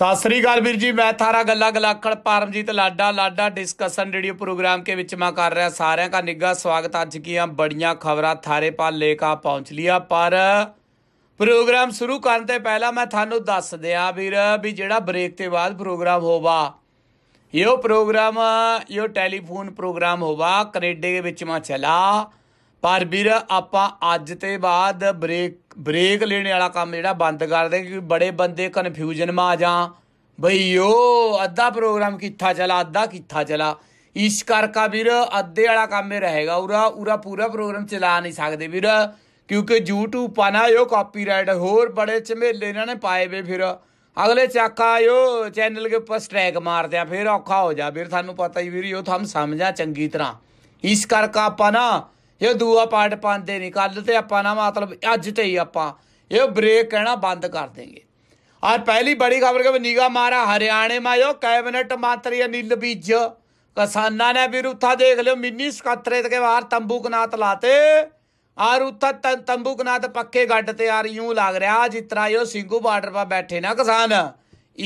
ਸਤਿ ਸ੍ਰੀ ਅਕਾਲ ਵੀਰ ਜੀ ਮੈਂ ਥਾਰਾ ਗੱਲਾਂ ਗਲਾਕੜ ਪਰਮਜੀਤ ਲਾਡਾ ਲਾਡਾ ਡਿਸਕਸ਼ਨ ਰੇਡੀਓ ਪ੍ਰੋਗਰਾਮ ਕੇ ਵਿੱਚ ਮੈਂ ਕਰ ਰਿਹਾ ਸਾਰਿਆਂ ਦਾ ਨਿੱਘਾ ਸਵਾਗਤ ਅੱਜ ਕੀ ਆ ਬੜੀਆਂ ਖਬਰਾਂ ਥਾਰੇ ਪਾ ਲੇਕਾ ਪਹੁੰਚ ਲਿਆ ਪਰ ਪ੍ਰੋਗਰਾਮ ਸ਼ੁਰੂ ਕਰਨ ਤੋਂ ਪਹਿਲਾਂ ਮੈਂ ਤੁਹਾਨੂੰ ਦੱਸ ਦਿਆਂ ਵੀਰ ਵੀ ਜਿਹੜਾ ਬ੍ਰੇਕ ਤੇ ਬਾਅਦ ਪ੍ਰੋਗਰਾਮ ਹੋਵਾ ਇਹੋ ਪ੍ਰੋਗਰਾਮ ਇਹੋ ਟੈਲੀਫੋਨ ਪ੍ਰੋਗਰਾਮ ਹੋਵਾ ਕੈਨੇਡਾ ਦੇ ਵਿੱਚ ਮੈਂ ਚਲਾ ਪਰ ਵੀਰ ਆਪਾਂ ਅੱਜ ਤੇ ਬਾਅਦ ਬ੍ਰੇਕ ਬ੍ਰੇਕ ਲੈਣ ਵਾਲਾ ਕੰਮ ਜਿਹੜਾ ਬੰਦ ਕਰ ਦੇ ਕਿਉਂਕਿ ਬੜੇ ਬੰਦੇ ਕਨਫਿਊਜ਼ਨ ਮਾ ਜਾ ਭਈਓ ਅੱਧਾ ਪ੍ਰੋਗਰਾਮ ਕਿੱਥਾ ਚਲਾ ਅੱਧਾ ਕਿੱਥਾ ਚਲਾ ਇਸ ਕਰਕਾ ਵੀਰ ਅੱਧੇ ਵਾਲਾ ਕੰਮ ਹੀ ਰਹੇਗਾ ਉਰਾ ਉਰਾ ਪੂਰਾ ਪ੍ਰੋਗਰਾਮ ਚਲਾ ਨਹੀਂ ਸਕਦੇ ਵੀਰ ਕਿਉਂਕਿ YouTube ਪਾਣਾ ਯੋ ਕਾਪੀਰਾਈਟ ਹੋਰ ਬੜੇ ਝਮੇਲੇ ਇਹਨਾਂ ਨੇ ਪਾਏ ਵੇ ਫਿਰ ਅਗਲੇ ਚੱਕਾ ਆਇਓ ਚੈਨਲ ਕੇ ਉੱਪਰ ਸਟ੍ਰੈਕ ਮਾਰਦੇ ਆ ਫਿਰ ਔਖਾ ਹੋ ਜਾ ਵੀਰ ਤੁਹਾਨੂੰ ਪਤਾ ਹੀ ਵੀਰ ਯੋ ਥਮ ਸਮਝਾ ਚੰਗੀ ਤਰ੍ਹਾਂ ਇਸ ਕਰਕਾ ਆਪਾਂ ਨਾ ਇਹ ਦੂਆ ਪਾਠ ਪਾਉਂਦੇ ਨਹੀਂ ਕੱਲ ਤੇ ਆਪਾਂ ਨਾ ਮਤਲਬ ਅੱਜ ਤੇ ਹੀ ਆਪਾਂ ਇਹ ਬ੍ਰੇਕ ਕਹਿਣਾ ਬੰਦ ਕਰ ਦੇਗੇ ਆ ਪਹਿਲੀ ਬੜੀ ਖਬਰ ਕਿ ਨੀਗਾ ਮਾਰਾ ਹਰਿਆਣੇ ਮਾਇਓ ਕੈਬਨਟ ਮੰਤਰੀ ਅਨਿਲ ਬੀਜ ਕਿਸਾਨਾਂ ਨੇ ਵੀ ਦੇਖ ਲਿਓ ਮਿੰਨੀ ਸਕੱਤਰੇ ਦੇ ਬਾਹਰ ਤੰਬੂ ਕਨਾਤ ਲਾਤੇ ਆ ਰੁੱਥਾ ਤੰਬੂ ਕਨਾਤ ਪੱਕੇ ਗੱਡ ਤੇ ਆ ਰਿਉ ਲੱਗ ਰਿਹਾ ਜਿੱਤਰਾ ਇਹ ਸਿੰਘੂ ਬਾਰਡਰ ਪਾ ਬੈਠੇ ਨਾ ਕਿਸਾਨ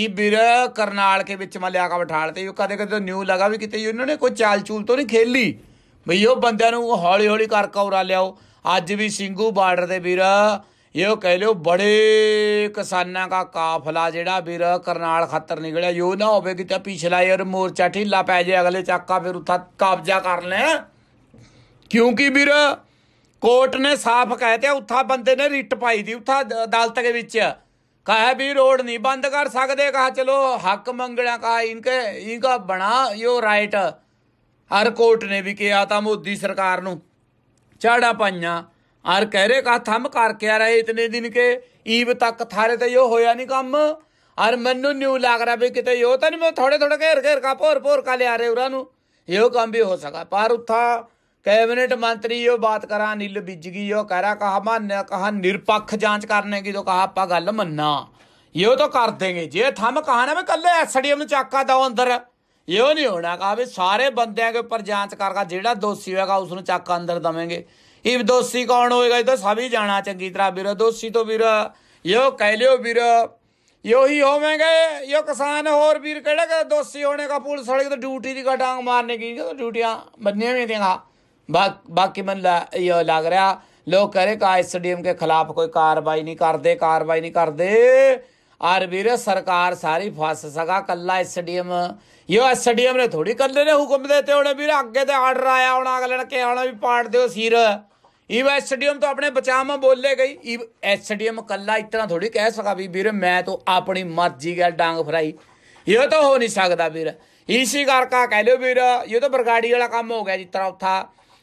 ਈ ਬਿਰ ਕਰਨਾਲ ਕੇ ਵਿੱਚ ਮਲਿਆ ਕਾ ਤੇ ਕਦੇ ਕਦੇ ਨਿਊ ਲਗਾ ਵੀ ਕਿਤੇ ਇਹਨਾਂ ਨੇ ਕੋਈ ਚਾਲ ਚੂਲ ਤੋਂ ਨਹੀਂ ਖੇਲੀ ਵੀ ਉਹ ਬੰਦਿਆਂ ਨੂੰ ਹੌਲੀ ਹੌਲੀ ਕਰ ਕੌਰਾ ਲਿਆਓ ਅੱਜ ਵੀ ਸਿੰਘੂ ਬਾਰਡਰ ਦੇ ਵੀਰ ਇਹ ਕਹਿ ਲਿਓ ਬੜੇ ਕਿਸਾਨਾਂ ਦਾ ਕਾਫਲਾ ਜਿਹੜਾ ਵੀਰ ਕਰਨਾਲ ਖੱਤਰ ਨਿਕਲਿਆ ਯੋ ਨਾ ਹੋਵੇ ਕਿ ਤਾਂ ਪਿਛਲਾ ਯਾਰ ਮੋਰਚਾ ਢਿੱਲਾ ਪੈ ਜਾਏ ਅਗਲੇ ਚੱਕਾ ਫਿਰ ਉੱਥਾ ਕਬਜ਼ਾ ਕਰ ਲੈ ਕਿਉਂਕਿ ਵੀਰ ਕੋਰਟ ਨੇ ਸਾਫ਼ ਕਹਿਤਿਆ ਉੱਥਾ ਬੰਦੇ ਨੇ ਰਿੱਟ ਪਾਈ ਦੀ ਉੱਥਾ ਅਦਾਲਤ ਦੇ ਵਿੱਚ ਕਹਾ ਵੀ ਰੋਡ ਨਹੀਂ ਬੰਦ ਕਰ ਸਕਦੇ ਕਹਾ ਚਲੋ ਹੱਕ ਮੰਗਣਾ ਕਹਾ ਇਨਕੇ ਇਨਕਾ ਬਣਾ ਯੋ ਰਾਈਟ ਹਰ ਕੋਰਟ ਨੇ ਵੀ ਕਿਹਾ ਤਾਂ ਮੋਦੀ ਸਰਕਾਰ ਨੂੰ ਚਾੜਾ ਪਾਈਆਂ ਹਰ ਕਹਰੇ ਕਾ ਥੰਮ ਕਰਕੇ ਆ ਰਹੇ ਇਤਨੇ ਦਿਨ ਕੇ ਈਵ ਤੱਕ ਥਾਰੇ ਤੇ ਯੋ ਹੋਇਆ ਨਹੀਂ ਕੰਮ ਔਰ ਮੈਨੂੰ ਨਿਊ ਲੱਗ ਰਿਹਾ ਵੀ ਕਿਤੇ ਯੋ ਤਾਂ ਨਹੀਂ ਮੈਂ ਥੋੜੇ ਥੋੜੇ ਘੇਰ ਘੇਰ ਕਾ ਭੋਰ ਭੋਰ ਕਾ ਲਿਆ ਰਹੇ ਉਹਨਾਂ ਨੂੰ ਇਹੋ ਕੰਮ ਵੀ ਹੋ ਸਕਾ ਪਰ ਉਥਾ कैबिनेट मंत्री यो बात करा अनिल ਉਹ ਕਹ ਰਿਹਾ ਕਹਾ कहा ਕਹਾ ਨਿਰਪੱਖ ਜਾਂਚ ਕਰਨੇ ਕੀ ਤੋ ਕਹਾ ਆਪਾਂ ਗੱਲ ਮੰਨਾ ਇਹੋ ਤਾਂ ਕਰ ਦੇਗੇ ਜੇ ਥੰਮ ਕਹਾ ਨਾ ਮੈਂ ਕੱਲੇ ਐਸਡੀਐਮ ਨੂੰ ਚਾਕਾ ਦਵਾਂ ਅੰਦਰ ਉਹ ਨਹੀਂ ਹੋਣਾ ਕਹਾ ਵੀ ਸਾਰੇ ਬੰਦਿਆਂ ਦੇ ਉੱਪਰ ਜਾਂਚ ਕਰਗਾ ਜਿਹੜਾ ਦੋਸ਼ੀ ਹੋਏਗਾ ਉਸ ਨੂੰ ਚੱਕ ਅੰਦਰ ਦਵਾਂਗੇ ਇਹ ਦੋਸ਼ੀ ਕੌਣ ਹੋਏਗਾ ਇਹ ਤਾਂ ਹੀ ਜਾਣਾ ਚੰਗੀ ਤਰ੍ਹਾਂ ਵੀਰ ਦੋਸ਼ੀ ਤੋਂ ਵੀਰ ਇਹੋ ਕਹਿ ਲਿਓ ਵੀਰ ਯੋਹੀ ਹੋਵੇਂਗੇ ਯੋ ਕਿਸਾਨ ਹੋਰ ਵੀਰ ਕਿਹੜਾ ਕਿ ਦੋਸ਼ੀ ਹੋਣੇ ਕਾ ਪੁਲਿਸ ਵਾਲੇ ਤਾਂ ਡਿਊਟੀ ਦੀ ਘਟਾਂਗ ਮਾਰਨੇ ਕੀ ਡਿਊਟੀਆਂ ਬੰਨੀਆਂ ਵੀ ਦੇਗਾ ਬਾਕੀ ਮਨ ਇਹ ਲੱਗ ਰਿਹਾ ਲੋਕ ਕਰੇ ਕਾ ਐਸਡੀਐਮ ਕੇ ਖਿਲਾਫ ਕੋਈ ਕਾਰਵਾਈ ਨਹੀਂ ਕਰਦੇ ਕਾਰਵਾਈ ਨਹੀਂ ਕਰਦੇ और वीर सरकार सारी फस सका कल्ला एसडीएम यो एसडीएम ने थोड़ी कल्ले ने हुक्म देते होने वीर आगे तो आर्डर आया होना अगले ने ਵੀ भी ਦਿਓ ਸਿਰ सिर ਈਵ ਐਸਡੀਐਮ ਤਾਂ ਆਪਣੇ ਬਚਾਵਾਂ ਬੋਲੇ ਗਈ ਈਵ ਐਸਡੀਐਮ ਕੱਲਾ ਇਤਨਾ ਥੋੜੀ ਕਹਿ ਸਕਾ ਵੀ ਵੀਰ ਮੈਂ ਤਾਂ ਆਪਣੀ ਮਰਜ਼ੀ ਗੱਲ ਡਾਂਗ ਫਰਾਈ ਇਹ ਤਾਂ ਹੋ ਨਹੀਂ ਸਕਦਾ ਵੀਰ ਇਸੀ ਕਰਕਾ ਕਹਿ ਲਿਓ ਵੀਰ ਇਹ ਤਾਂ ਬਰਗਾੜੀ ਵਾਲਾ ਕੰਮ ਹੋ ਗਿਆ ਜੀ ਤਰ੍ਹਾਂ ਉਥਾ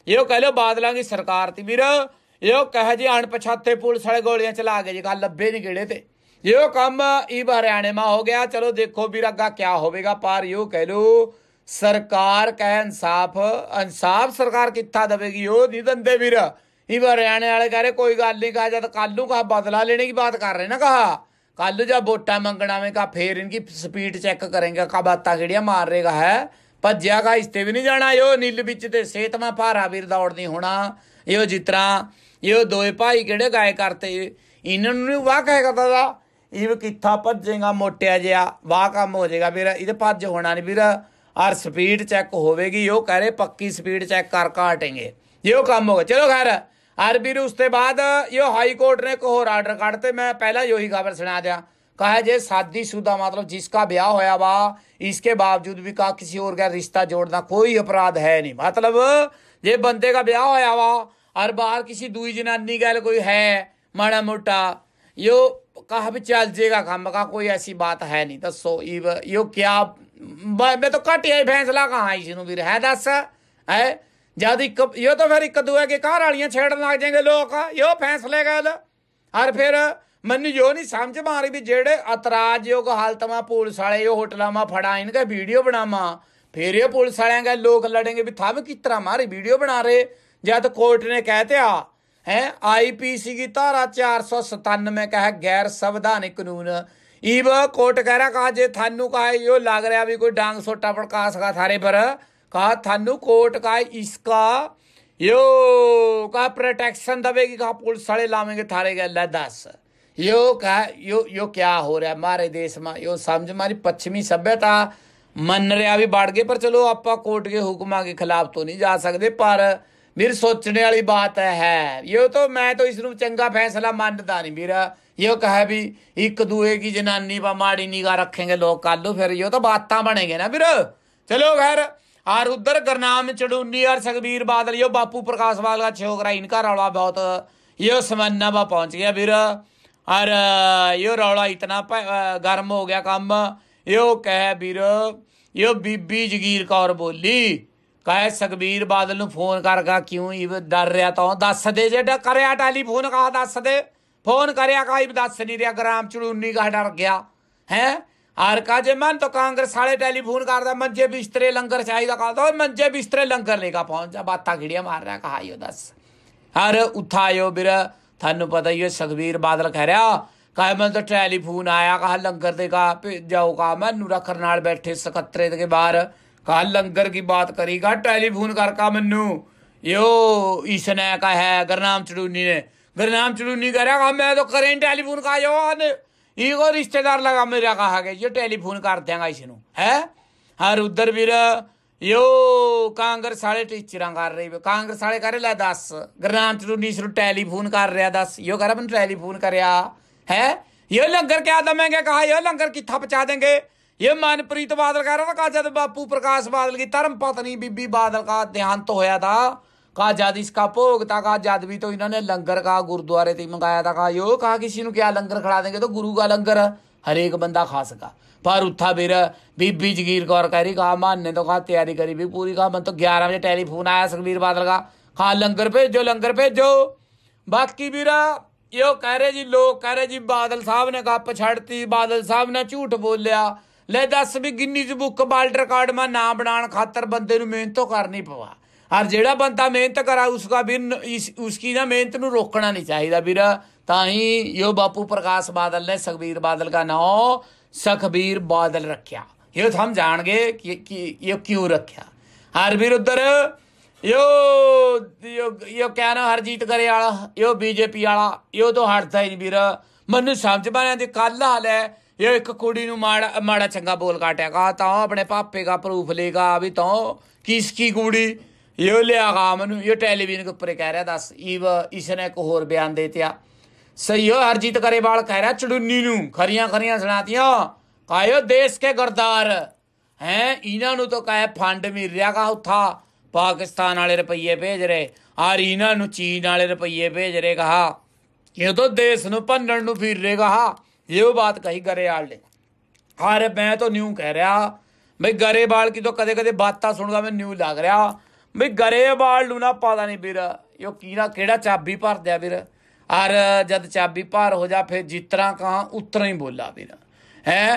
ਇਹੋ ਕਹਿ ਲਿਓ ਬਾਦਲਾਂ ਦੀ ਸਰਕਾਰ ਤੀ ਵੀਰ ਇਹੋ ਕਹਿ ਜੀ ਅਣਪਛਾਤੇ ਪੁਲਿਸ ਵਾਲੇ ਗੋਲੀਆਂ ਚਲਾ ਕੇ ਜੀ ਗੱਲ ਲੱਭੇ ਨਹੀਂ ਕਿਹੜੇ ਤੇ ਉਹ ਕੰਮ ਈ ਹਰਿਆਣੇ ਮਾ ਹੋ ਗਿਆ ਚਲੋ ਦੇਖੋ ਵੀ ਰੱਗਾ ਕੀ ਹੋਵੇਗਾ ਪਰ ਯੋ ਕਹਿ ਲੋ ਸਰਕਾਰ ਕਹਿ ਇਨਸਾਫ ਇਨਸਾਫ ਸਰਕਾਰ ਕਿੱਥਾ ਦਵੇਗੀ ਉਹ ਨਹੀਂ ਦੰਦੇ ਵੀਰ ਈ ਹਰਿਆਣੇ ਵਾਲੇ ਕਹ ਰਹੇ ਕੋਈ ਗੱਲ ਨਹੀਂ ਕਹਾ ਜਦ ਕੱਲ ਨੂੰ ਕਹਾ ਬਦਲਾ ਲੈਣੇ ਦੀ ਬਾਤ ਕਰ ਰਹੇ ਨਾ ਕਹਾ ਕੱਲ ਜਾ ਵੋਟਾਂ ਮੰਗਣਾਵੇਂ ਕਾ ਫੇਰ ਇਨਕੀ ਸਪੀਡ ਚੈੱਕ ਕਰੇਗਾ ਕਾ ਬਾਤਾਂ ਕਿਹੜੀਆਂ ਮਾਰ ਰਹੇਗਾ ਹੈ ਭੱਜਿਆ ਕਾ ਇਸਤੇ ਵੀ ਨਹੀਂ ਜਾਣਾ ਯੋ ਨੀਲ ਵਿੱਚ ਤੇ ਸੇਤਵਾ ਭਾਰਾ ਵੀਰ ਦੌੜ ਨਹੀਂ ਹੋਣਾ ਇਹੋ ਜਿਤਰਾ ਇਹੋ ਦੋਏ ਭਾਈ ਕਿਹੜੇ ਗਾਇ ਕਰਤੇ ਇਹਨਾਂ ਨੂੰ ਵਾਹ ਕਹੇਗਾ ਦਾਦਾ इव किथा भजेगा मोटिया जहा वाह काम हो जाएगा ਵੀਰ ਇਹਦੇ ਭੱਜ ਹੋਣਾ ਨਹੀਂ ਵੀਰ और स्पीड चेक होवेगी यो कह रहे पक्की स्पीड चेक कर काटेंगे यो काम होगा चलो खैर और फिर उसके बाद यो हाई कोर्ट ने एक और आर्डर काटते मैं पहला यो ही खबर सुना दिया कहा जे शादी शुदा मतलब जिसका ब्याह होया वा इसके बावजूद भी कहा किसी और का रिश्ता जोड़ना कोई अपराध है नहीं मतलब जे बंदे का ब्याह होया वा और बाहर किसी दूई जनानी गैल कोई है माड़ा मोटा यो कहा भी ਜੇਗਾ जाएगा ਕੋਈ ਐਸੀ ਬਾਤ ਹੈ ਨਹੀਂ ਦੱਸੋ ਇਹ ਇਹ इव ਮੈਂ ਤਾਂ मैं ਹੀ ਫੈਸਲਾ ਕਾ फैसला ਇਸ ਨੂੰ भी है ਦੱਸ ਹੈ ਜਦ ਇੱਕ ਇਹ ਤਾਂ ਫਿਰ ਇੱਕ ਦੂਏ ਕੇ ਘਰ ਵਾਲੀਆਂ ਛੇੜਨ ਲੱਗ ਜਾਣਗੇ ਲੋਕ ਯੋ ਫੈਸਲੇ ਗੱਲ ਹਰ ਫਿਰ ਮੈਨੂੰ ਜੋ ਨਹੀਂ ਸਮਝ ਮਾਰੀ ਵੀ ਜਿਹੜੇ ਅਤਰਾਜਯੋਗ ਹਾਲਤਮਾ ਪੁਲਿਸ ਵਾਲੇ ਇਹ ਹੋਟਲਾਂ ਮਾ ਫੜਾ ਇਨਕੇ ਵੀਡੀਓ ਬਣਾਵਾ ਫਿਰ ਇਹ ਪੁਲਿਸ ਵਾਲਿਆਂ ਦੇ ਲੋਕ ਲੜेंगे ਵੀ ਥਾਵ ਕਿਤਰਾ ਮਾਰੇ ਮਾਰੀ ਵੀਡੀਓ ਬਣਾ ਰਹੇ ਜਦ ਕੋਰਟ ਨੇ ਕਹਿ ਤਿਆ ਹੈ ਆਈਪੀਸੀ ਦੀ ਧਾਰਾ 497 ਕਹੇ ਗੈਰ ਸੰਵਿਧਾਨਿਕ ਕਾਨੂੰਨ ਈਵ ਕੋਰਟ ਕਹਿ ਰਿਹਾ ਕਾ ਜੇ ਥਾਨੂੰ ਕਾ ਇਹ ਲੱਗ ਰਿਹਾ ਵੀ ਕੋਈ ਡਾਂਗ ਸੋਟਾ ਪੜਕਾ ਸਕਾ ਥਾਰੇ ਪਰ ਕਾ ਥਾਨੂੰ ਕੋਰਟ ਕਾ ਇਸ ਕਾ ਯੋ ਕਾ ਪ੍ਰੋਟੈਕਸ਼ਨ ਦਵੇਗੀ ਕਾ ਪੁਲਿਸ ਵਾਲੇ ਲਾਵੇਂਗੇ ਥਾਰੇ ਗੱਲ ਹੈ ਦੱਸ ਯੋ ਕਾ ਯੋ ਯੋ ਕਿਆ ਹੋ ਰਿਹਾ ਮਾਰੇ ਦੇਸ਼ ਮਾ ਯੋ ਸਮਝ ਮਾਰੀ ਪੱਛਮੀ ਸਭਿਅਤਾ ਮੰਨ ਰਿਹਾ ਵੀ ਵੜ ਗਏ ਪਰ ਚਲੋ ਆਪਾਂ ਕੋਰਟ ਦੇ ਹੁਕਮਾਂ ਦੇ ਖਿਲਾਫ ਤੋਂ ਨਹੀਂ ਜਾ ਸਕਦੇ ਪਰ ਵੀਰ ਸੋਚਣੇ ਵਾਲੀ ਬਾਤ ਹੈ ਇਹ ਤਾਂ ਮੈਂ ਤਾਂ ਇਸ ਨੂੰ ਚੰਗਾ ਫੈਸਲਾ ਮੰਨਦਾ ਨਹੀਂ ਵੀਰਾ ਇਹ ਕਹੇ ਵੀ ਇੱਕ ਦੂਏ ਕੀ ਜਨਾਨੀ ਪਾ ਮਾੜੀ ਨਿਗਾ ਰੱਖेंगे ਲੋਕ ਕੱਲੂ ਫਿਰ ਇਹ ਤਾਂ ਬਾਤਾਂ ਬਣੇਗੇ ਨਾ ਵੀਰ ਚਲੋ ਖੈਰ और उधर गुरनाम चडूनी और सगबीर बादल यो बापू प्रकाश वाल का छोकरा इनका रौला बहुत यो समन्ना बा पहुंच गया फिर और यो रौला इतना गर्म हो गया काम यो कह वीर यो बीबी जगीर कौर बोली ਕਾਇ ਸਖਬੀਰ ਬਾਦਲ ਨੂੰ ਫੋਨ ਕਰਗਾ ਕਿਉਂ ਇਹ ਡਰ ਰਿਹਾ ਤਾਂ ਦੱਸ ਦੇ ਜੇ ਕਰਿਆ ਟੈਲੀਫੋਨ ਕਾ ਦੱਸ ਦੇ ਫੋਨ ਕਰਿਆ ਕਾ ਇਹ ਦੱਸ ਨਹੀਂ ਰਿਹਾ ਗ੍ਰਾਮ ਚੜੂਨੀ ਕਾ ਡਰ ਗਿਆ ਹੈ ਹਰ ਕਾ ਜੇ ਮਨ ਤਾਂ ਕਾਂਗਰਸ ਵਾਲੇ ਟੈਲੀਫੋਨ ਕਰਦਾ ਮੰਜੇ ਬਿਸਤਰੇ ਲੰਗਰ ਚਾਹੀਦਾ ਕਹਦਾ ਮੰਜੇ ਬਿਸਤਰੇ ਲੰਗਰ ਲੈ ਕਾ ਪਹੁੰਚ ਜਾ ਬਾਤਾਂ ਘੜੀਆਂ ਮਾਰ ਰਿਹਾ ਕਹਾ ਇਹ ਦੱਸ ਹਰ ਉਠਾਇਓ ਵੀਰ ਤੁਹਾਨੂੰ ਪਤਾ ਹੀ ਹੈ ਸਖਬੀਰ ਬਾਦਲ ਕਹਿ ਰਿਹਾ ਕਾਇ ਮੈਂ ਤਾਂ ਟੈਲੀਫੋਨ ਆਇਆ ਕਹਾ ਲੰਗਰ ਦੇ ਕਾ ਜਾਓ ਕਾ ਮੈਂ ਨੂਰਾ ਕਰਨਾਲ ਬੈਠੇ ਸਕੱਤਰੇ ਦੇ ਬਾਹਰ कहा लंगर की बात करी कहा टेलीफोन कर कहा मैनू यो इसने कहा है गरनाम चड़ूनी ने गरनाम चड़ूनी कह रहा कहा मैं तो करें टेलीफोन कहा यो ईगो रिश्तेदार लगा मेरा कहा गया ये टेलीफोन कर देंगा इसनू है हर उधर भी यो कांग्रेस वाले टीचर कर रही कांग्रेस वाले कर रहे दस गरनाम चड़ूनी शुरू टेलीफोन कर रहा दस यो कह रहा मैंने टेलीफोन कर है ये लंगर क्या दमेंगे कहा यह लंगर किथा पचा देंगे ਇਹ ਮਨਪ੍ਰੀਤ ਬਾਦਲ ਕਹ ਰਿਹਾ ਨਾ ਦੇ ਬਾਪੂ ਪ੍ਰਕਾਸ਼ ਬਾਦਲ ਦੀ ਧਰਮ ਪਤਨੀ ਬੀਬੀ ਬਾਦਲ ਦਾ ਦੇਹਾਂਤ ਹੋਇਆ ਦਾ ਕਾ ਭੋਗ ਇਸਕਾ ਭੋਗਤਾ ਕਾ ਜਦਵੀ ਵੀ ਤੋਂ ਇਹਨਾਂ ਨੇ ਲੰਗਰ ਕਾ ਗੁਰਦੁਆਰੇ ਤੇ ਮੰਗਾਇਆ ਦਾ ਕਾ ਯੋ ਕਾ ਕਿਸੇ ਨੂੰ ਕਿਆ ਲੰਗਰ ਖੜਾ ਦੇਂਗੇ ਤਾਂ ਗੁਰੂ ਦਾ ਲੰਗਰ ਹਰੇਕ ਬੰਦਾ ਖਾ ਸਕਾ ਪਰ ਉੱਥਾ ਵੀਰ ਬੀਬੀ ਜਗੀਰ ਕੌਰ ਕਹਿ ਰਹੀ ਕਾ ਮਾਨਨੇ ਤੋਂ ਕਾ ਤਿਆਰੀ ਕਰੀ ਵੀ ਪੂਰੀ ਕਾ ਮਨ ਤੋਂ 11 ਵਜੇ ਟੈਲੀਫੋਨ ਆਇਆ ਸੁਖਵੀਰ ਬਾਦਲ ਦਾ ਕਾ ਲੰਗਰ ਭੇਜੋ ਲੰਗਰ ਭੇਜੋ ਬਾਕੀ ਵੀਰਾ ਇਹੋ ਕਹਿ ਰਹੇ ਜੀ ਲੋਕ ਕਹਿ ਰਹੇ ਜੀ ਬਾਦਲ ਸਾਹਿਬ ਨੇ ਗੱਪ ਛੱਡਤੀ ਬਾਦਲ ਸਾਹਿਬ ਨੇ ਝੂਠ ਬੋਲਿਆ ਲੈ ਦੱਸ ਵੀ ਜੀ ਬੁੱਕ ਵਰਲਡ ਰਿਕਾਰਡ ਮਾ ਨਾਮ ਬਣਾਉਣ ਖਾਤਰ ਬੰਦੇ ਨੂੰ ਮਿਹਨਤੋ ਕਰਨੀ ਪਵਾ ਹਰ ਜਿਹੜਾ ਬੰਦਾ ਮਿਹਨਤ ਕਰਾ ਉਸਕਾ ਵੀ ਉਸਕੀ ਨਾ ਮਿਹਨਤ ਨੂੰ ਰੋਕਣਾ ਨਹੀਂ ਚਾਹੀਦਾ ਵੀਰ ਤਾਂ ਹੀ ਯੋ ਬਾਪੂ ਪ੍ਰਕਾਸ਼ ਬਾਦਲ ਨੇ ਸਖਬੀਰ ਬਾਦਲ ਦਾ ਨਾਮ ਸਖਬੀਰ ਬਾਦਲ ਰੱਖਿਆ ਇਹ ਤਾਂ ਹਮ ਜਾਣਗੇ ਕਿ ਇਹ ਕਿਉਂ ਰੱਖਿਆ ਹਰ ਵੀਰ ਉਧਰ ਯੋ ਯੋ ਯੋ ਕਹਿਣਾ ਹਰਜੀਤ ਕਰੇ ਵਾਲਾ ਯੋ ਬੀਜੇਪੀ ਵਾਲਾ ਯੋ ਤੋਂ ਹਟਦਾ ਹੀ ਨਹੀਂ ਵੀਰ ਮੈਨੂੰ ਸਮਝ ਬਾਰਿਆਂ ਦੇ ਕੱਲ ਹਾਲ ਹੈ ਇਹ ਇੱਕ ਕੁੜੀ ਨੂੰ ਮਾੜਾ ਮਾੜਾ ਚੰਗਾ ਬੋਲ ਕਾਟਿਆਗਾ ਤਾਂ ਆਪਣੇ ਪਾਪੇ ਦਾ ਪ੍ਰੂਫ ਲੇਗਾ ਵੀ ਤੋ ਕਿਸ ਕੀ ਕੁੜੀ ਇਹ ਗਾ ਮੈਨੂੰ ਇਹ ਟੈਲੀਵਿਜ਼ਨ ਉੱਪਰ ਕਹਿ ਰਿਹਾ ਦੱਸ ਈਵ ਇਸ ਨੇ ਇੱਕ ਹੋਰ ਬਿਆਨ ਦੇ ਤਿਆ ਸਹੀ ਹੋ ਹਰਜੀਤ ਕਰੇਵਾਲ ਕਹਿ ਰਿਹਾ ਚੜੁੰਨੀ ਨੂੰ ਖਰੀਆਂ ਖਰੀਆਂ ਸੁਣਾਤੀਆਂ ਕਾਇਓ ਦੇਸ਼ ਕੇ ਗਰਦਾਰ ਹੈ ਇਹਨਾਂ ਨੂੰ ਤਾਂ ਕਹੇ ਫੰਡ ਮਿਲ ਰਿਹਾ ਕਾ ਉਥਾ ਪਾਕਿਸਤਾਨ ਵਾਲੇ ਰੁਪਈਏ ਭੇਜ ਰਹੇ ਆਰ ਇਹਨਾਂ ਨੂੰ ਚੀਨ ਵਾਲੇ ਰੁਪਈਏ ਭੇਜ ਰਹੇ ਕਹਾ ਇਹ ਤਾਂ ਦੇਸ਼ ਨੂੰ ਭੰਨਣ ਨੂੰ ਫਿਰ ਰਹੇ ਕਹਾ ये वो बात कही गरेवाल ने ਮੈਂ ਤਾਂ तो ਕਹਿ ਰਿਹਾ ਬਈ भाई गरेवाल ਕੀ ਤੋਂ ਕਦੇ ਕਦੇ ਬਾਤਾਂ ਸੁਣਦਾ ਮੈਂ ਨਿਊ ਲੱਗ ਰਿਹਾ ਬਈ ਗਰੇਵਾਲ ਨੂੰ ਨਾ ਪਤਾ ਨਹੀਂ ਵੀਰ ਕੀ ਨਾ ਕਿਹੜਾ ਚਾਬੀ ਭਰਦਿਆ ਵੀਰ ਔਰ ਜਦ ਚਾਬੀ ਭਰ ਹੋ ਜਾ ਫਿਰ ਜਿਤਨਾ ਕਾ ਉਤਰਾ ਹੀ ਬੋਲਾ ਵੀਰ ਹੈ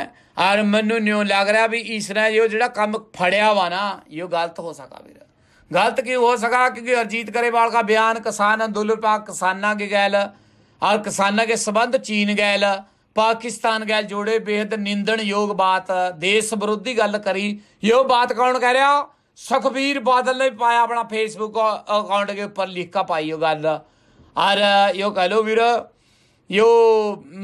ਔਰ ਮੈਨੂੰ ਨਿਉ ਲੱਗ ਰਿਹਾ ਵੀ ਈਸਰਾ ਇਹ ਜਿਹੜਾ ਕੰਮ ਫੜਿਆ ਵਾ ਨਾ ਇਹ ਗਲਤ ਹੋ ਸਕਾ ਵੀਰ ਗਲਤ ਕਿਉਂ ਹੋ ਸਕਾ ਕਿਉਂਕਿ ਅਰਜੀਤ ਗਰੇਵਾਲ ਦਾ ਬਿਆਨ ਕਿਸਾਨ ਅੰਦੋਲਨ ਪਾਕ ਕਿਸਾਨਾਂ ਕੇ ਗੈਲ ਔਰ ਕਿਸਾਨਾਂ ਕੇ ਸੰਬੰਧ ਚੀਨ ਗੈਲ ਪਾਕਿਸਤਾਨ ਗੈਲ ਜੋੜੇ ਬੇहद ਨਿੰਦਣਯੋਗ ਬਾਤ ਦੇਸ਼ ਵਿਰੋਧੀ ਗੱਲ ਕਰੀ ਇਹ ਬਾਤ ਕੌਣ ਕਹਿ ਰਿਹਾ ਸੁਖਵੀਰ ਬਾਦਲ ਨੇ ਪਾਇਆ ਆਪਣਾ ਫੇਸਬੁੱਕ ਅਕਾਊਂਟ ਦੇ ਉੱਪਰ ਲਿਖਾ ਪਾਈ ਉਹ ਗੱਲ ਔਰ ਇਹ ਕਹ ਲੋ ਵੀਰ ਯੋ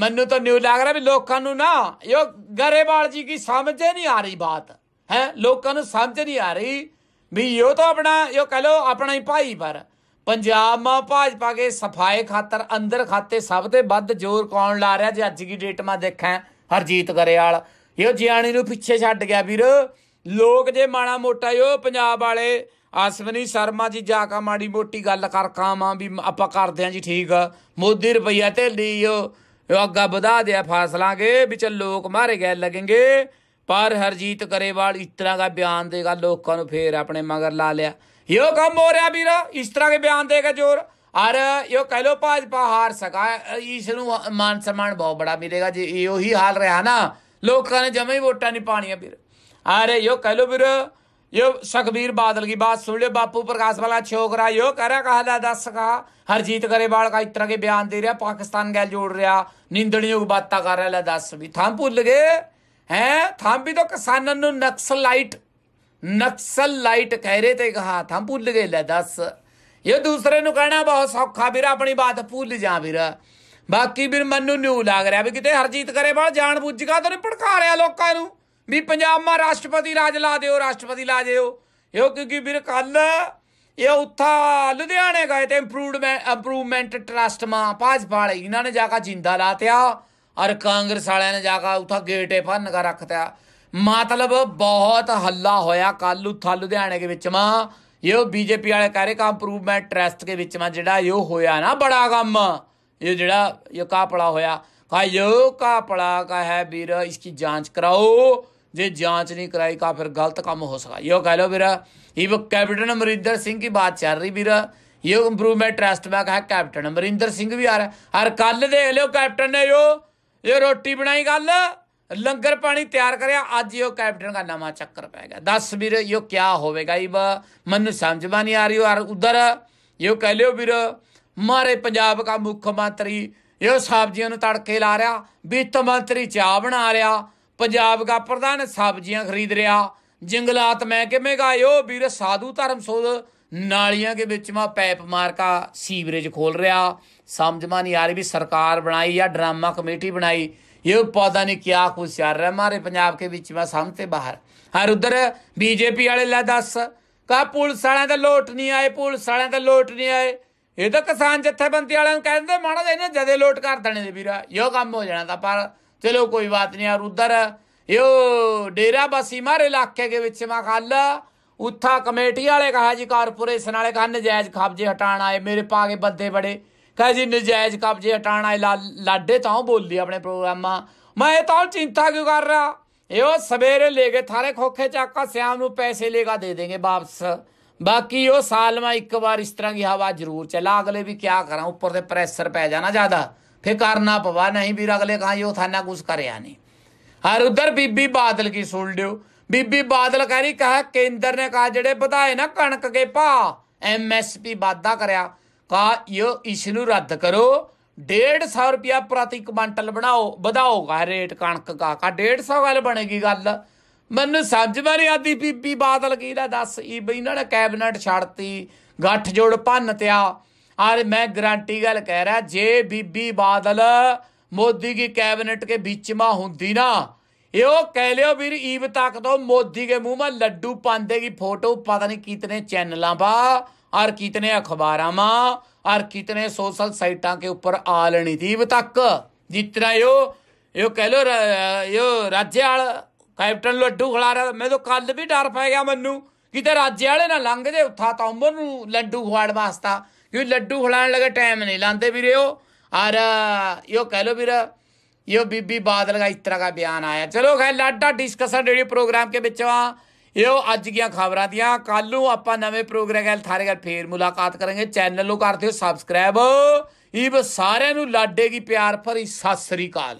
ਮੈਨੂੰ ਤਾਂ ਨਿਊ ਲੱਗ ਰਿਹਾ ਵੀ ਲੋਕਾਂ ਨੂੰ ਨਾ ਯੋ ਗਰੇਵਾਲ ਜੀ ਕੀ ਸਮਝ ਨਹੀਂ ਆ ਰਹੀ ਬਾਤ ਹੈ ਲੋਕਾਂ ਨੂੰ ਸਮਝ ਨਹੀਂ ਆ ਰਹੀ ਵੀ ਯੋ ਤਾਂ ਆਪਣਾ ਯੋ ਕਹ ਲੋ ਆਪਣਾ ਹੀ ਭਾਈ ਪਰ ਪੰਜਾਬ ਮਾ ਭਾਜਪਾ ਕੇ ਸਫਾਈ ਖਾਤਰ ਅੰਦਰ ਖਾਤੇ ਸਭ ਦੇ ਵੱਧ ਜ਼ੋਰ ਕੌਣ ਲਾ ਰਿਹਾ ਜੇ ਅੱਜ ਦੀ ਡੇਟ ਮਾ ਦੇਖਾਂ ਹਰਜੀਤ ਗਰੇਵਾਲ ਇਹੋ ਜਿਆਣੀ ਨੂੰ ਪਿੱਛੇ ਛੱਡ ਗਿਆ ਵੀਰ ਲੋਕ ਜੇ ਮਾਣਾ ਮੋਟਾ ਯੋ ਪੰਜਾਬ ਵਾਲੇ ਅਸਵਨੀ ਸ਼ਰਮਾ ਜੀ ਜਾ ਕੇ ਮਾੜੀ ਮੋਟੀ ਗੱਲ ਕਰ ਕਾਵਾਂ ਵੀ ਆਪਾਂ ਕਰਦੇ ਆਂ ਜੀ ਠੀਕ ਮੋਦੀ ਰੁਪਈਆ ਢੇਲੀ ਓ ਅੱਗਾ ਵਧਾ ਦਿਆ ਫਾਸਲਾਂਗੇ ਵਿੱਚ ਲੋਕ ਮਾਰੇ ਗਏ ਲਗेंगे ਪਰ ਹਰਜੀਤ ਕਰੇਵਾਲ ਇਸ ਤਰ੍ਹਾਂ ਦਾ ਬਿਆਨ ਦੇਗਾ ਲੋਕਾਂ ਨੂੰ ਫੇਰ ਆਪਣੇ ਮਗਰ ਲਾ ਲਿਆ यो कम हो ਰਿਹਾ ਵੀਰਾ ਇਸ ਤਰ੍ਹਾਂ ਦੇ ਬਿਆਨ ਦੇਗਾ ਜ਼ੋਰ ਔਰ ਇਹ ਕਹਿ ਲੋ ਭਾਜਪਾ ਹਾਰ ਸਕਾ ਇਸ ਨੂੰ ਮਾਨ ਸਨਮਾਨ ਬਹੁਤ ਬੜਾ ਮਿਲੇਗਾ ਜੇ ਇਹੋ ਹੀ ਹਾਲ ਰਿਹਾ ਨਾ ਲੋਕਾਂ ਨੇ ਜਮੇ ਹੀ ਵੋਟਾਂ ਨਹੀਂ ਪਾਣੀਆਂ ਵੀਰ ਔਰ ਇਹ ਕਹਿ ਲੋ ਵੀਰ यो सखबीर बादल की बात सुन लो बापू प्रकाश वाला छोकरा यो कह रहा कहा दस का हरजीत गरेवाल का इस तरह के बयान दे रहा पाकिस्तान गैल जोड़ रहा निंदनियों की बात कर रहा दस भी थाम भूल गए हैं थाम भी तो किसानों नक्सलाइट ਨਕਸਲ ਲਾਈਟ ਕਹਿ ਰਹੇ ਤੇ ਕਹਾ था भूल ਗਏ ਲੈ ਦੱਸ ਇਹ ਦੂਸਰੇ ਨੂੰ ਕਹਿਣਾ ਬਹੁਤ ਸੌਖਾ ਵੀਰ ਆਪਣੀ ਬਾਤ ਭੁੱਲ ਜਾ ਵੀਰ ਬਾਕੀ ਵੀਰ ਮੈਨੂੰ ਨਿਊ ਲੱਗ ਰਿਹਾ ਵੀ ਕਿਤੇ ਹਰਜੀਤ ਕਰੇ ਬਾ ਜਾਣ ਬੁੱਝ ਗਾ ਤੈਨੂੰ ਭੜਕਾ ਰਿਆ ਲੋਕਾਂ ਨੂੰ ਵੀ ਪੰਜਾਬ ਮਾ ਰਾਸ਼ਟਰਪਤੀ ਰਾਜ ਲਾ ਦਿਓ ਰਾਸ਼ਟਰਪਤੀ ਲਾ ਦਿਓ ਇਹ ਕਿਉਂਕਿ ਵੀਰ ਕੱਲ ਇਹ ਉੱਥਾ ਲੁਧਿਆਣੇ ਗਏ ਤੇ ਇੰਪਰੂਵਮੈਂਟ ਇੰਪਰੂਵਮੈਂਟ ਟਰਸਟ ਮਾ ਭਾਜਪਾ ਵਾਲੇ ਇਹਨਾਂ ਨੇ ਜਾ ਕੇ ਜਿੰਦਾ ਲਾਤਿਆ ਔਰ ਕਾਂਗਰਸ ਵਾਲਿਆਂ ਨੇ ਜਾ ਕੇ ਉੱਥਾ ਗੇਟੇ ਭੰਨ ਕੇ ਰੱਖਤਿਆ ਮਤਲਬ ਬਹੁਤ ਹੱਲਾ ਹੋਇਆ ਕੱਲ ਉੱਥਾ ਲੁਧਿਆਣੇ ਦੇ ਵਿੱਚ ਮਾ ਇਹ ਉਹ ਬੀਜੇਪੀ ਵਾਲੇ ਕਹਰੇ ਕਾ ਇੰਪਰੂਵਮੈਂਟ ਟ੍ਰਸਟ ਦੇ ਵਿੱਚ ਮਾ ਜਿਹੜਾ ਇਹ ਹੋਇਆ ਨਾ ਬੜਾ ਕੰਮ ਇਹ ਜਿਹੜਾ ਇਹ ਕਾਪੜਾ ਹੋਇਆ ਕਾ ਇਹ ਕਾਪੜਾ ਕਾ ਹੈ ਵੀਰ ਇਸकी ਜਾਂਚ ਕਰਾਓ ਜੇ ਜਾਂਚ ਨਹੀਂ ਕਰਾਈ ਕਾ ਫਿਰ ਗਲਤ ਕੰਮ ਹੋ ਸਕਦਾ ਇਹ ਕਹ ਲੋ ਵੀਰ ਇਹ ਕੈਪਟਨ ਅਮਰਿੰਦਰ ਸਿੰਘ ਦੀ ਬਾਤ ਚੱਲ ਰਹੀ ਵੀਰ ਇਹ ਇੰਪਰੂਵਮੈਂਟ ਟ੍ਰਸਟ ਮਾ ਕਹਾ ਕੈਪਟਨ ਅਮਰਿੰਦਰ ਸਿੰਘ ਵੀ ਆ ਰਿਹਾ ਹਰ ਕੱਲ ਦੇਖ ਲਿਓ ਕੈਪਟਨ ਨੇ ਜੋ ਇਹ ਰੋਟੀ ਬਣਾਈ ਗੱਲ ਲੰਗਰ ਪਾਣੀ ਤਿਆਰ ਕਰਿਆ ਅੱਜ ਇਹ ਕੈਪਟਨ ਦਾ ਨਵਾਂ ਚੱਕਰ ਪੈ ਗਿਆ ਦੱਸ ਵੀਰ ਇਹ ਕੀ ਹੋਵੇਗਾ ਇਹ ਮੈਨੂੰ ਸਮਝ ਮਾ ਨਹੀਂ ਆ ਰਹੀ ਔਰ ਉਧਰ ਇਹ ਕਹਿ ਲਿਓ ਵੀਰ ਮਾਰੇ ਪੰਜਾਬ ਦਾ ਮੁੱਖ ਮੰਤਰੀ ਇਹ ਸਬਜ਼ੀਆਂ ਨੂੰ ਤੜਕੇ ਲਾ ਰਿਹਾ ਵਿੱਤ ਮੰਤਰੀ ਚਾਹ ਬਣਾ ਰਿਹਾ ਪੰਜਾਬ ਦਾ ਪ੍ਰਧਾਨ ਸਬਜ਼ੀਆਂ ਖਰੀਦ ਰਿਹਾ ਜੰਗਲਾਤ ਮੈਂ ਕਿਵੇਂ ਗਾਇਓ ਵੀਰ ਸਾਧੂ ਧਰਮ ਸੋਧ ਨਾਲੀਆਂ ਦੇ ਵਿੱਚ ਮਾ ਪੈਪ ਮਾਰ ਕਾ ਸੀਵਰੇਜ ਖੋਲ ਰਿਹਾ ਸਮਝ ਮਾ ਨਹੀਂ ਆ ਰਹੀ ਵੀ ਸਰਕਾਰ ਬਣਾਈ ਜਾਂ ਡਰਾਮਾ ਕਮੇਟੀ ਬਣਾਈ ਇਹ पौधा ने ਕਿਆ कुछ यार रहा हमारे पंजाब के बीच बस हम थे बाहर हर उधर बीजेपी वाले ਕਾ ਪੁਲਿਸ ਵਾਲਿਆਂ ਦਾ ਲੋਟ ਨਹੀਂ ਆਏ ਪੁਲਿਸ ਵਾਲਿਆਂ ਦਾ ਲੋਟ ਨਹੀਂ ਆਏ ਇਹ ਤਾਂ ਕਿਸਾਨ ਜਥੇਬੰਦੀ ਵਾਲਿਆਂ ਨੂੰ ਕਹਿੰਦੇ ਮਾੜਾ ਇਹਨੇ ਜਦੇ ਲੋਟ ਕਰ ਦੇਣੇ ਦੇ ਵੀਰਾ ਇਹੋ ਕੰਮ ਹੋ ਜਾਣਾ ਤਾਂ ਪਰ ਚਲੋ ਕੋਈ ਬਾਤ ਨਹੀਂ ਹਰ ਉਧਰ ਇਹੋ ਡੇਰਾ ਬਸੀ ਮਾਰੇ ਇਲਾਕੇ ਦੇ ਵਿੱਚ ਮਾ ਖੱਲ ਉੱਥਾ ਕਮੇਟੀ ਵਾਲੇ ਕਹਾ ਜੀ ਕਾਰਪੋਰੇਸ਼ਨ ਵਾਲੇ ਕਹਾ ਨਜਾਇਜ਼ ਖਾਬਜੇ ਹਟਾਣ ਆਏ ਮੇਰੇ ਪਾ ਕੇ ਬੰਦੇ ਬੜੇ ਜੀ ਨਜਾਇਜ਼ ਕਬਜ਼ੇ ਹਟਾਣਾ ਲਾਡੇ ਤਾਂ ਬੋਲੀ ਆਪਣੇ अपने ਮੈਂ मैं तो चिंता क्यों कर रहा ਸਵੇਰੇ सवेरे ले गए थारे खोखे चाका ਨੂੰ पैसे लेगा दे देंगे वापस बाकी यो साल में एक बार इस तरह की हवा जरूर चला अगले भी क्या करा उपर से प्रेशर पै जाना ज्यादा फिर करना पवा नहीं भी अगले कहा यो थाना कुछ करे नहीं हर उधर बीबी बादल की सुन लियो बीबी बादल कह रही कहा केंद्र ने कहा जड़े बधाए ना कणक के भा एम एस पी वाधा कराया ਕਾ यो इसनु ਨੂੰ ਰੱਦ ਕਰੋ 150 ਰੁਪਿਆ ਪ੍ਰਤੀ ਕੁਇੰਟਲ ਬਣਾਓ ਵਧਾਓ ਗਾ ਰੇਟ ਕਣਕ ਦਾ ਕਾ 150 ਗੱਲ ਬਣੇਗੀ ਗੱਲ ਮੈਨੂੰ ਸਮਝ ਮਾਰੇ ਆਦੀ ਬੀਬੀ ਬਾਦਲ ਕੀ ਦਾ ਦੱਸ ਈ ਬਈ ਇਹਨਾਂ ਨੇ ਕੈਬਨਟ ਛੱਡਤੀ ਗੱਠ ਜੋੜ ਭੰਨ ਤਿਆ ਆਰ ਮੈਂ ਗਰੰਟੀ ਗੱਲ ਕਹਿ ਰਿਹਾ ਜੇ ਬੀਬੀ ਬਾਦਲ ਮੋਦੀ ਕੀ ਕੈਬਨਟ ਕੇ ਵਿੱਚ ਮਾ ਹੁੰਦੀ ਨਾ ਇਹੋ ਕਹਿ ਲਿਓ ਵੀਰ ਈਬ ਤੱਕ ਤੋਂ ਮੋਦੀ ਕੇ ਮੂੰਹ ਮਾ ਲੱਡੂ ਪਾਉਂਦੇ ਕੀ ਫੋਟੋ ਪਤਾ ਨਹੀਂ ਕਿਤਨੇ ਚੈਨਲਾਂ ਬਾ ਔਰ ਕਿਤਨੇ ਅਖਬਾਰਾਂ ਮਾ ਔਰ ਕਿਤਨੇ ਸੋਸ਼ਲ ਸਾਈਟਾਂ ਕੇ ਉੱਪਰ ਆ ਲੈਣੀ ਦੀ ਤੱਕ ਜਿੱਤਰਾ ਯੋ ਯੋ ਕਹ ਲੋ ਯੋ ਰਾਜੇ ਰਾਜਿਆਲ ਕੈਪਟਨ ਲੱਡੂ ਖਲਾ ਰਿਹਾ ਮੈਂ ਤਾਂ ਕੱਲ ਵੀ ਡਰ ਪੈ ਗਿਆ ਮੰਨੂ ਕਿਤੇ ਰਾਜੇ ਆਲੇ ਨਾ ਲੰਘ ਜੇ ਉੱਥਾ ਤਾਂ ਉਮਰ ਨੂੰ ਲੱਡੂ ਖਵਾੜ ਵਾਸਤਾ ਕਿਉਂ ਲੱਡੂ ਖਲਾਣ ਲਗੇ ਟਾਈਮ ਨਹੀਂ ਲਾਂਦੇ ਵੀਰੇ ਹੋ ਔਰ ਇਹ ਕਹ ਲੋ ਵੀਰਾ ਯੋ ਬੀਬੀ ਬਾਦਲ ਦਾ ਇਸ ਤਰ੍ਹਾਂ ਦਾ ਬਿਆਨ ਆਇਆ ਚਲੋ ਖੈ ਲਾਡਾ ਡਿਸਕਸ਼ਨ ਰੇਡੀਓ ਪ੍ਰੋਗਰਾਮ ਕੇ ਵਿੱਚ ਆ ਇਹੋ ਅੱਜ ਦੀਆਂ ਖਬਰਾਂ ਦੀਆਂ ਕੱਲ ਨੂੰ ਆਪਾਂ ਨਵੇਂ ਪ੍ਰੋਗਰਾਮ ਨਾਲ ਥਾਰੇ ਨਾਲ ਫੇਰ ਮੁਲਾਕਾਤ ਕਰਾਂਗੇ ਚੈਨਲ ਨੂੰ ਕਰਦੇ ਹੋ ਸਬਸਕ੍ਰਾਈਬ ਇਹ ਸਾਰਿਆਂ ਨੂੰ ਲਾਡੇ ਦੀ ਪਿਆਰ ਭਰੀ ਸਤਿ ਸ੍ਰੀ ਅਕਾਲ